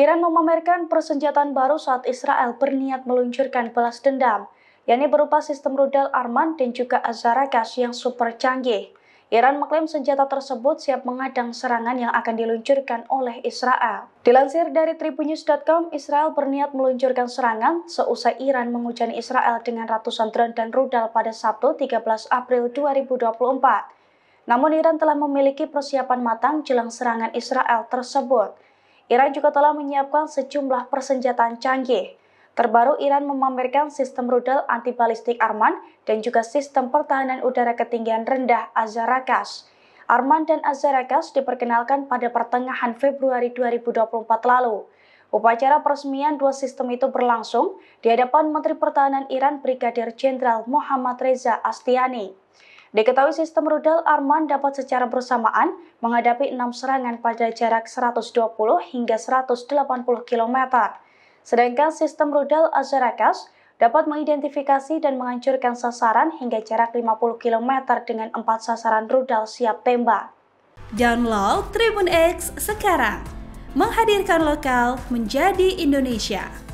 Iran memamerkan persenjataan baru saat Israel berniat meluncurkan balas dendam, yakni berupa sistem rudal Arman dan juga Azarakas yang super canggih. Iran mengklaim senjata tersebut siap mengadang serangan yang akan diluncurkan oleh Israel. Dilansir dari tribunews.com, Israel berniat meluncurkan serangan seusai Iran menghujani Israel dengan ratusan drone dan rudal pada Sabtu 13 April 2024. Namun Iran telah memiliki persiapan matang jelang serangan Israel tersebut. Iran juga telah menyiapkan sejumlah persenjataan canggih. Terbaru Iran memamerkan sistem rudal anti balistik Arman dan juga sistem pertahanan udara ketinggian rendah Azarakas. Arman dan Azarakas diperkenalkan pada pertengahan Februari 2024 lalu. Upacara peresmian dua sistem itu berlangsung di hadapan Menteri Pertahanan Iran Brigadir Jenderal Muhammad Reza Astiani. Diketahui sistem rudal Arman dapat secara bersamaan menghadapi enam serangan pada jarak 120 hingga 180 km. Sedangkan sistem rudal Azarakas dapat mengidentifikasi dan menghancurkan sasaran hingga jarak 50 km dengan empat sasaran rudal siap tembak. Download Tribun X sekarang, menghadirkan lokal menjadi Indonesia.